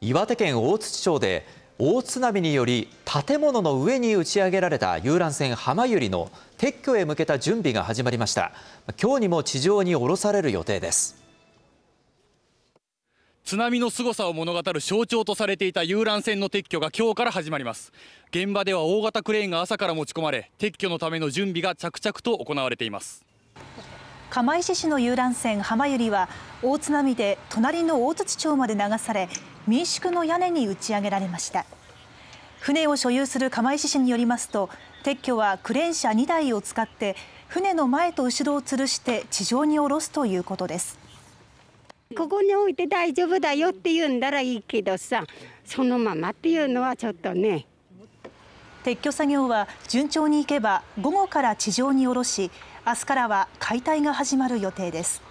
岩手県大槌町で大津波により建物の上に打ち上げられた遊覧船浜百合の撤去へ向けた準備が始まりました今日にも地上に降ろされる予定です津波の凄さを物語る象徴とされていた遊覧船の撤去が今日から始まります現場では大型クレーンが朝から持ち込まれ撤去のための準備が着々と行われています釜石市の遊覧船「浜ゆり」は大津波で隣の大槌町まで流され民宿の屋根に打ち上げられました船を所有する釜石市によりますと撤去はクレーン車2台を使って船の前と後ろを吊るして地上に下ろすということですここに置いて大丈夫だよって言うんだらいいけどさそのままっていうのはちょっとね撤去作業は順調にいけば午後から地上に下ろし明日からは解体が始まる予定です